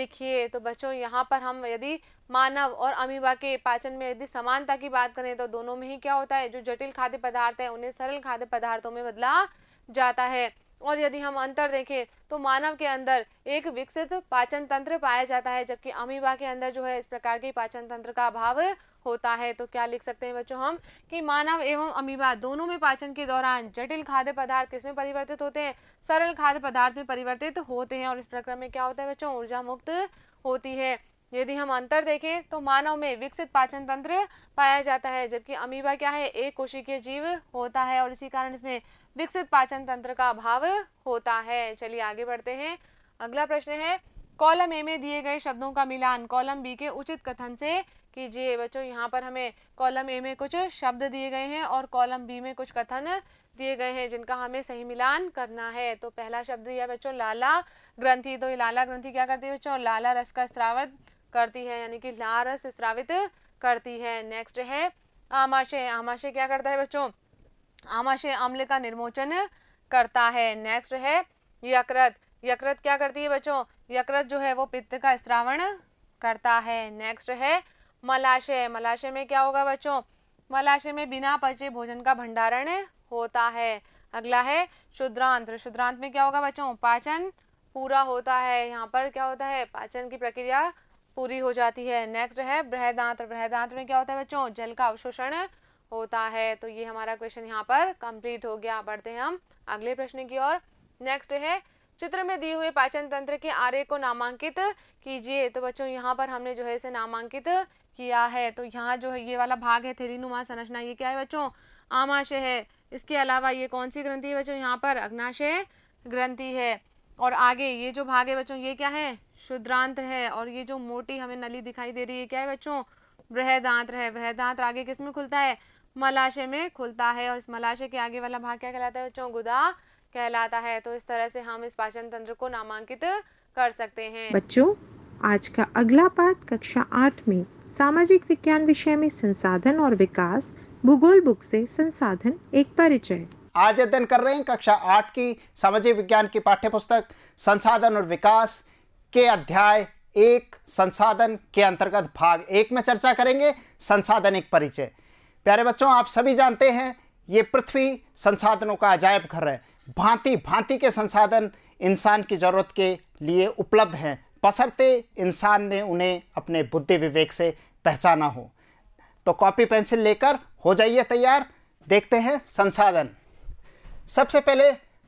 लिखिए तो बच्चों यहाँ पर हम यदि मानव और अमीबा के पाचन में यदि समानता की बात करें तो दोनों में ही क्या होता है जो जटिल खाद्य पदार्थ है उन्हें सरल खाद्य पदार्थों में बदला जाता है और यदि हम अंतर देखें तो मानव के अंदर एक विकसित पाचन तंत्र पाया जाता है जबकि अमीबा के अंदर जो है इस प्रकार के पाचन तंत्र का अभाव होता है तो क्या लिख सकते हैं बच्चों हम कि मानव एवं अमीबा दोनों में पाचन के दौरान जटिल खाद्य पदार्थ किसमें परिवर्तित होते हैं सरल खाद्य पदार्थ में परिवर्तित होते हैं और इस प्रक्रम में क्या होता है बच्चों ऊर्जा मुक्त होती है यदि हम अंतर देखें तो मानव में विकसित पाचन तंत्र पाया जाता है जबकि अमीबा क्या है एक कोशिकीय जीव होता है और इसी कारण इसमें विकसित पाचन तंत्र का अभाव होता है चलिए आगे बढ़ते हैं अगला प्रश्न है कॉलम ए में दिए गए शब्दों का मिलान कॉलम बी के उचित कथन से कीजिए बच्चों यहाँ पर हमें कॉलम ए में कुछ शब्द दिए गए हैं और कॉलम बी में कुछ कथन दिए गए हैं जिनका हमें सही मिलान करना है तो पहला शब्द दिया बच्चों लाला ग्रंथि तो ये लाला ग्रंथि क्या करती है बच्चों लाला रस का स्त्रावत करती है यानी कि लारस स्रावित करती है नेक्स्ट है आमाशय आमाशय क्या करता है बच्चों आमाशय अम्ल का निर्मोचन करता है नेक्स्ट है यकृत यकृत क्या करती है बच्चों यकृत जो है वो पित्त का स्त्रावण करता है नेक्स्ट है मलाशय मलाशय में क्या होगा बच्चों मलाशय में बिना पचे भोजन का भंडारण होता है अगला है शुद्रांत शुद्रांत में क्या होगा बच्चों पाचन पूरा होता है यहाँ पर क्या होता है पाचन की प्रक्रिया पूरी हो जाती है नेक्स्ट है बृहदांत बृहदांत में क्या होता है बच्चों जल का अवशोषण होता है तो ये हमारा क्वेश्चन यहाँ पर कंप्लीट हो गया बढ़ते हैं हम अगले प्रश्न की ओर नेक्स्ट है चित्र में दिए हुए पाचन तंत्र के आरे को नामांकित कीजिए तो बच्चों यहाँ पर हमने जो है इसे नामांकित किया है तो यहाँ जो है ये वाला भाग है नुमा संरचना ये क्या है बच्चों आमाशय है इसके अलावा ये कौन सी ग्रंथि है बच्चों यहाँ पर अग्नाशय ग्रंथि है और आगे ये जो भाग है बच्चों ये क्या है शुद्रांत्र है और ये जो मोटी हमें नली दिखाई दे रही है क्या है बच्चों बृहदांत्र है बृहदांत्र आगे किस में खुलता है मलाशय में खुलता है और इस मलाशय के आगे वाला भाग क्या कहलाता है बच्चों गुदा कहलाता है तो इस तरह से हम इस पाचन तंत्र को नामांकित कर सकते हैं बच्चों आज का अगला पाठ कक्षा आठ में सामाजिक विज्ञान विषय में संसाधन और विकास भूगोल बुक से संसाधन एक परिचय आज अध्ययन कर रहे हैं कक्षा आठ की सामाजिक विज्ञान की पाठ्यपुस्तक संसाधन और विकास के अध्याय एक संसाधन के अंतर्गत भाग एक में चर्चा करेंगे संसाधन एक परिचय प्यारे बच्चों आप सभी जानते हैं ये पृथ्वी संसाधनों का अजायब घर है भांति भांति के संसाधन इंसान की ज़रूरत के लिए उपलब्ध हैं पसरते इंसान ने उन्हें अपने बुद्धि विवेक से पहचाना हो तो कॉपी पेंसिल लेकर हो जाइए तैयार देखते हैं संसाधन सबसे पहले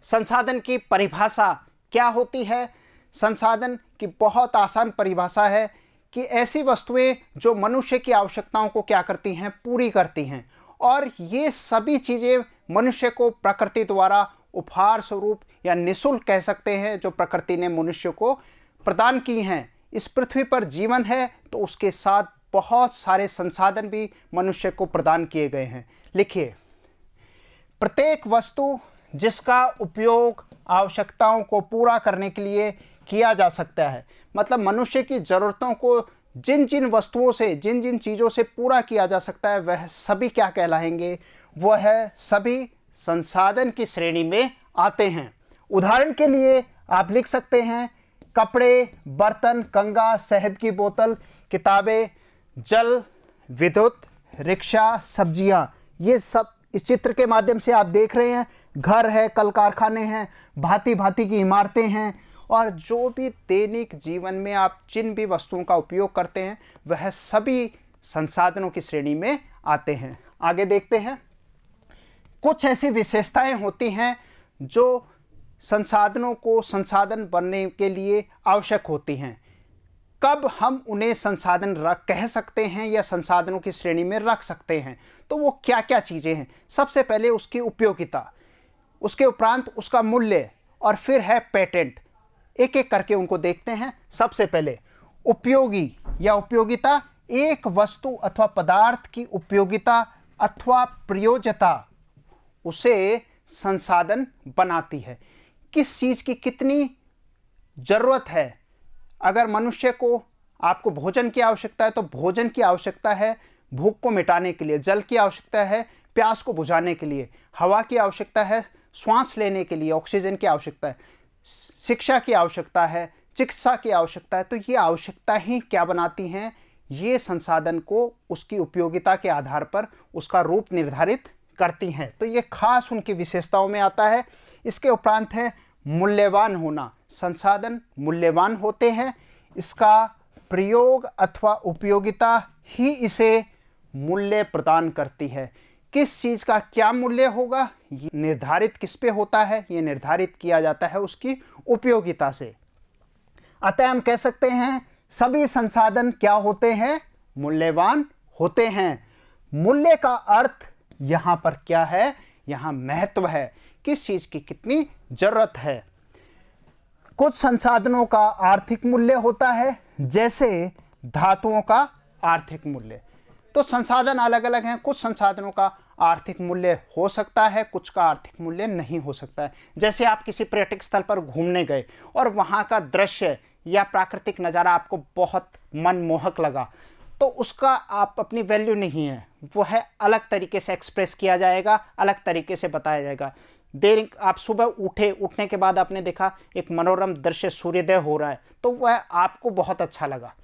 संसाधन की परिभाषा क्या होती है संसाधन की बहुत आसान परिभाषा है कि ऐसी वस्तुएं जो मनुष्य की आवश्यकताओं को क्या करती हैं पूरी करती हैं और ये सभी चीज़ें मनुष्य को प्रकृति द्वारा उपहार स्वरूप या निशुल्क कह सकते हैं जो प्रकृति ने मनुष्य को प्रदान की हैं इस पृथ्वी पर जीवन है तो उसके साथ बहुत सारे संसाधन भी मनुष्य को प्रदान किए गए हैं लिखिए प्रत्येक वस्तु जिसका उपयोग आवश्यकताओं को पूरा करने के लिए किया जा सकता है मतलब मनुष्य की ज़रूरतों को जिन जिन वस्तुओं से जिन जिन चीज़ों से पूरा किया जा सकता है वह सभी क्या कहलाएंगे वह है सभी संसाधन की श्रेणी में आते हैं उदाहरण के लिए आप लिख सकते हैं कपड़े बर्तन कंगा शहद की बोतल किताबें जल विद्युत रिक्शा सब्जियां ये सब इस चित्र के माध्यम से आप देख रहे हैं घर है कल कारखाने हैं भांति भांति की इमारतें हैं और जो भी दैनिक जीवन में आप जिन भी वस्तुओं का उपयोग करते हैं वह सभी संसाधनों की श्रेणी में आते हैं आगे देखते हैं कुछ ऐसी विशेषताएं होती हैं जो संसाधनों को संसाधन बनने के लिए आवश्यक होती हैं कब हम उन्हें संसाधन रख कह सकते हैं या संसाधनों की श्रेणी में रख सकते हैं तो वो क्या क्या चीज़ें हैं सबसे पहले उसकी उपयोगिता उसके उपरांत उसका मूल्य और फिर है पेटेंट एक एक करके उनको देखते हैं सबसे पहले उपयोगी या उपयोगिता एक वस्तु अथवा पदार्थ की उपयोगिता अथवा प्रयोजता उसे संसाधन बनाती है किस चीज़ की कितनी ज़रूरत है अगर मनुष्य को आपको भोजन की आवश्यकता है तो भोजन की आवश्यकता है भूख को मिटाने के लिए जल की आवश्यकता है प्यास को बुझाने के लिए हवा की आवश्यकता है श्वास लेने के लिए ऑक्सीजन की आवश्यकता है शिक्षा की आवश्यकता है चिकित्सा की आवश्यकता है तो ये आवश्यकता ही क्या बनाती हैं ये संसाधन को उसकी उपयोगिता के आधार पर उसका रूप निर्धारित करती हैं तो ये खास उनकी विशेषताओं में आता है इसके उपरांत है मूल्यवान होना संसाधन मूल्यवान होते हैं इसका प्रयोग अथवा उपयोगिता ही इसे मूल्य प्रदान करती है किस चीज़ का क्या मूल्य होगा ये निर्धारित किस पे होता है ये निर्धारित किया जाता है उसकी उपयोगिता से अतः हम कह सकते हैं सभी संसाधन क्या होते हैं मूल्यवान होते हैं मूल्य का अर्थ यहाँ पर क्या है यहाँ महत्व है किस चीज़ की कितनी ज़रूरत है कुछ संसाधनों का आर्थिक मूल्य होता है जैसे धातुओं का आर्थिक मूल्य तो संसाधन अलग अलग हैं कुछ संसाधनों का आर्थिक मूल्य हो सकता है कुछ का आर्थिक मूल्य नहीं हो सकता है जैसे आप किसी पर्यटक स्थल पर घूमने गए और वहाँ का दृश्य या प्राकृतिक नज़ारा आपको बहुत मनमोहक लगा तो उसका आप अपनी वैल्यू नहीं है वो है अलग तरीके से एक्सप्रेस किया जाएगा अलग तरीके से बताया जाएगा देर आप सुबह उठे उठने के बाद आपने देखा एक मनोरम दृश्य सूर्योदय हो रहा है तो वह आपको बहुत अच्छा लगा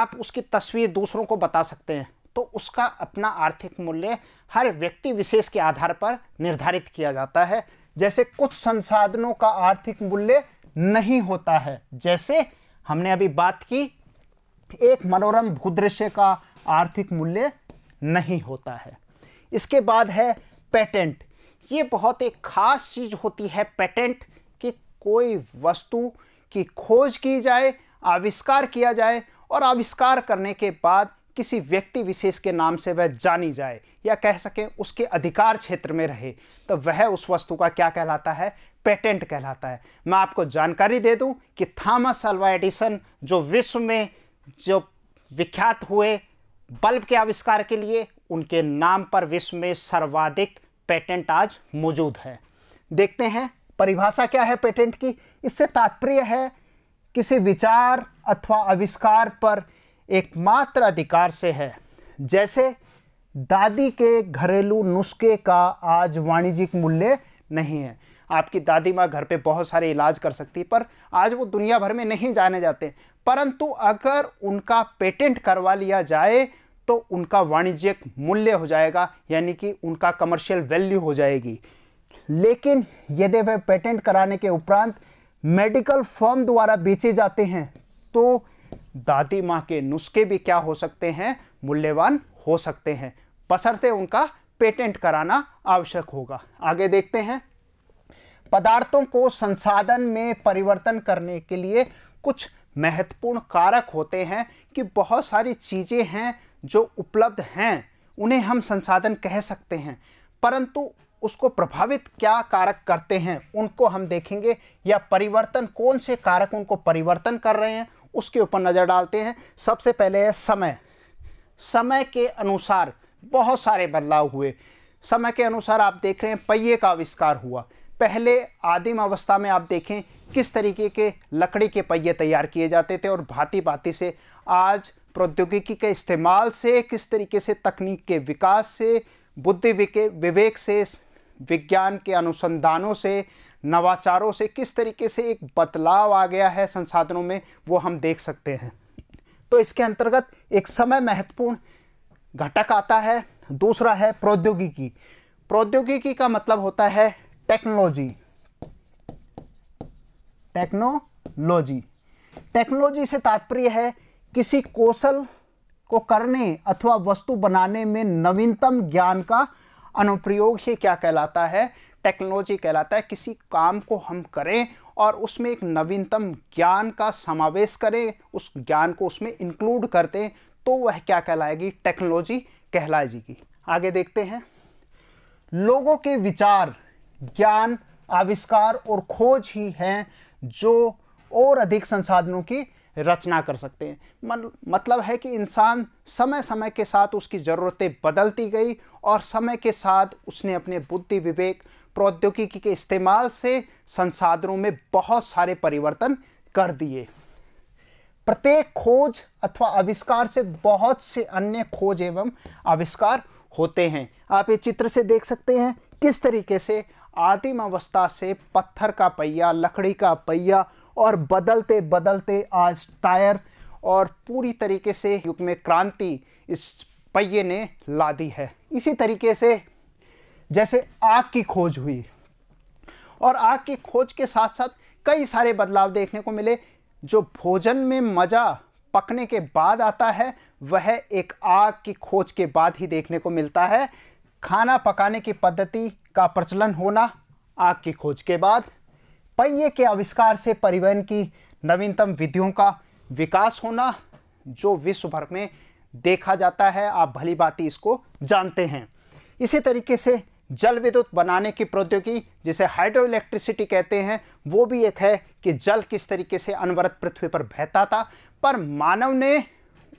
आप उसकी तस्वीर दूसरों को बता सकते हैं तो उसका अपना आर्थिक मूल्य हर व्यक्ति विशेष के आधार पर निर्धारित किया जाता है जैसे कुछ संसाधनों का आर्थिक मूल्य नहीं होता है जैसे हमने अभी बात की एक मनोरम भूदृश्य का आर्थिक मूल्य नहीं होता है इसके बाद है पेटेंट ये बहुत एक ख़ास चीज़ होती है पेटेंट कि कोई वस्तु की खोज की जाए आविष्कार किया जाए और आविष्कार करने के बाद किसी व्यक्ति विशेष के नाम से वह जानी जाए या कह सकें उसके अधिकार क्षेत्र में रहे तो वह उस वस्तु का क्या कहलाता है पेटेंट कहलाता है मैं आपको जानकारी दे दूं कि थॉमस अल्वा एडिसन जो विश्व में जो विख्यात हुए बल्ब के आविष्कार के लिए उनके नाम पर विश्व में सर्वाधिक पेटेंट आज मौजूद है देखते हैं परिभाषा क्या है पेटेंट की इससे तात्पर्य है किसी विचार अथवा आविष्कार पर एकमात्र अधिकार से है जैसे दादी के घरेलू नुस्खे का आज वाणिज्यिक मूल्य नहीं है आपकी दादी माँ घर पे बहुत सारे इलाज कर सकती पर आज वो दुनिया भर में नहीं जाने जाते परंतु अगर उनका पेटेंट करवा लिया जाए तो उनका वाणिज्यिक मूल्य हो जाएगा यानी कि उनका कमर्शियल वैल्यू हो जाएगी लेकिन यदि वह पेटेंट कराने के उपरांत मेडिकल फॉर्म द्वारा बेचे जाते हैं तो दादी माँ के नुस्खे भी क्या हो सकते हैं मूल्यवान हो सकते हैं बसरते उनका पेटेंट कराना आवश्यक होगा आगे देखते हैं पदार्थों को संसाधन में परिवर्तन करने के लिए कुछ महत्वपूर्ण कारक होते हैं कि बहुत सारी चीज़ें हैं जो उपलब्ध हैं उन्हें हम संसाधन कह सकते हैं परंतु उसको प्रभावित क्या कारक करते हैं उनको हम देखेंगे या परिवर्तन कौन से कारक उनको परिवर्तन कर रहे हैं उसके ऊपर नज़र डालते हैं सबसे पहले है समय समय के अनुसार बहुत सारे बदलाव हुए समय के अनुसार आप देख रहे हैं पहिए का आविष्कार हुआ पहले आदिम अवस्था में आप देखें किस तरीके के लकड़ी के पहिए तैयार किए जाते थे और भांति भांति से आज प्रौद्योगिकी के इस्तेमाल से किस तरीके से तकनीक के विकास से बुद्धि विवेक से विज्ञान के अनुसंधानों से नवाचारों से किस तरीके से एक बदलाव आ गया है संसाधनों में वो हम देख सकते हैं तो इसके अंतर्गत एक समय महत्वपूर्ण घटक आता है दूसरा है प्रौद्योगिकी प्रौद्योगिकी का मतलब होता है टेक्नोलॉजी टेक्नोलॉजी टेक्नोलॉजी से तात्पर्य है किसी कौशल को करने अथवा वस्तु बनाने में नवीनतम ज्ञान का अनुप्रयोग ही क्या कहलाता है टेक्नोलॉजी कहलाता है किसी काम को हम करें और उसमें एक नवीनतम ज्ञान का समावेश करें उस ज्ञान को उसमें इंक्लूड कर हैं तो वह क्या कहलाएगी टेक्नोलॉजी कहलाएगी आगे देखते हैं लोगों के विचार ज्ञान आविष्कार और खोज ही हैं जो और अधिक संसाधनों की रचना कर सकते हैं मतलब है कि इंसान समय समय के साथ उसकी ज़रूरतें बदलती गई और समय के साथ उसने अपने बुद्धि विवेक प्रौद्योगिकी के इस्तेमाल से संसाधनों में बहुत सारे परिवर्तन कर दिए प्रत्येक खोज अथवा आविष्कार से बहुत से अन्य खोज एवं आविष्कार होते हैं आप ये चित्र से देख सकते हैं किस तरीके से आदिम अवस्था से पत्थर का पहिया लकड़ी का पहिया और बदलते बदलते आज टायर और पूरी तरीके से युग में क्रांति इस पहिए ने ला दी है इसी तरीके से जैसे आग की खोज हुई और आग की खोज के साथ साथ कई सारे बदलाव देखने को मिले जो भोजन में मज़ा पकने के बाद आता है वह एक आग की खोज के बाद ही देखने को मिलता है खाना पकाने की पद्धति का प्रचलन होना आग की खोज के बाद पहिए के आविष्कार से परिवहन की नवीनतम विधियों का विकास होना जो विश्व भर में देखा जाता है आप भली बात इसको जानते हैं इसी तरीके से जल विद्युत बनाने की प्रौद्योगिकी जिसे हाइड्रो इलेक्ट्रिसिटी कहते हैं वो भी एक है कि जल किस तरीके से अनवरत पृथ्वी पर बहता था पर मानव ने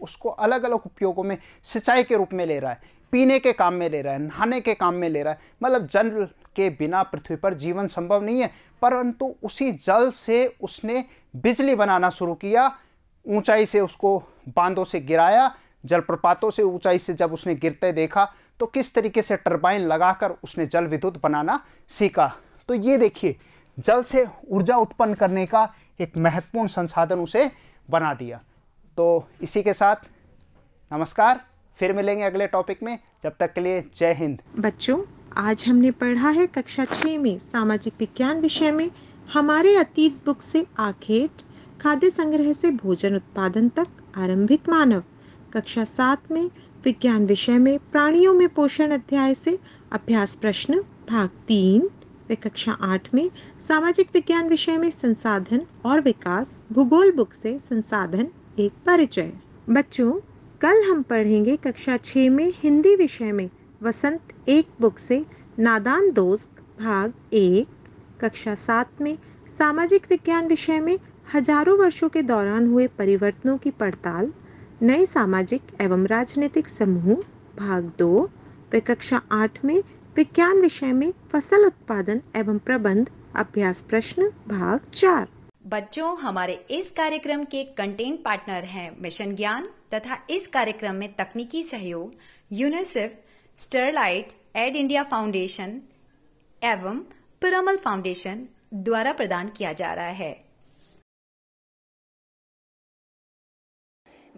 उसको अलग अलग उपयोगों में सिंचाई के रूप में ले रहा है पीने के काम में ले रहा है नहाने के काम में ले रहा है मतलब जल के बिना पृथ्वी पर जीवन संभव नहीं है परंतु उसी जल से उसने बिजली बनाना शुरू किया ऊंचाई से उसको बांधों से गिराया जलप्रपातों से ऊंचाई से जब उसने गिरते देखा तो किस तरीके से टर्बाइन लगाकर उसने जल विद्युत बनाना सीखा तो ये देखिए जल से ऊर्जा उत्पन्न करने का एक महत्वपूर्ण संसाधन उसे बना दिया तो इसी के साथ नमस्कार फिर मिलेंगे अगले टॉपिक में जब तक के लिए जय हिंद बच्चों आज हमने पढ़ा है कक्षा छः में सामाजिक विज्ञान विषय में हमारे अतीत बुक से आखेट खाद्य संग्रह से भोजन उत्पादन तक आरंभिक मानव कक्षा सात में विज्ञान विषय में प्राणियों में पोषण अध्याय से अभ्यास प्रश्न भाग तीन वे कक्षा आठ में सामाजिक विज्ञान विषय में संसाधन और विकास भूगोल बुक से संसाधन एक परिचय बच्चों कल हम पढ़ेंगे कक्षा छः में हिंदी विषय में वसंत एक बुक से नादान दोस्त भाग एक कक्षा सात में सामाजिक विज्ञान विषय में हजारों वर्षों के दौरान हुए परिवर्तनों की पड़ताल नए सामाजिक एवं राजनीतिक समूह भाग दो वे कक्षा आठ में विज्ञान विषय में फसल उत्पादन एवं प्रबंध अभ्यास प्रश्न भाग चार बच्चों हमारे इस कार्यक्रम के कंटेंट पार्टनर हैं मिशन ज्ञान तथा इस कार्यक्रम में तकनीकी सहयोग UNICEF Sterlite Ed India Foundation एवं पिरामल फाउंडेशन द्वारा प्रदान किया जा रहा है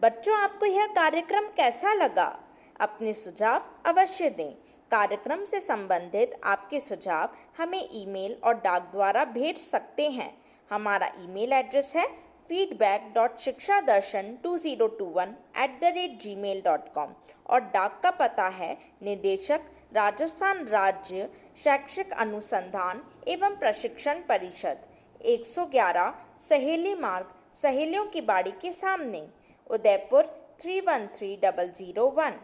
बच्चों आपको यह कार्यक्रम कैसा लगा अपने सुझाव अवश्य दें कार्यक्रम से संबंधित आपके सुझाव हमें ईमेल और डाक द्वारा भेज सकते हैं हमारा ईमेल एड्रेस है feedback dot Shiksha Darshan two zero two one at the rate Gmail dot com और डाक का पता है निदेशक राजस्थान राज्य शैक्षिक अनुसंधान एवं प्रशिक्षण परिषद 111 सहेली मार्ग सहेलियों की बाड़ी के सामने Udaipur three one three double zero one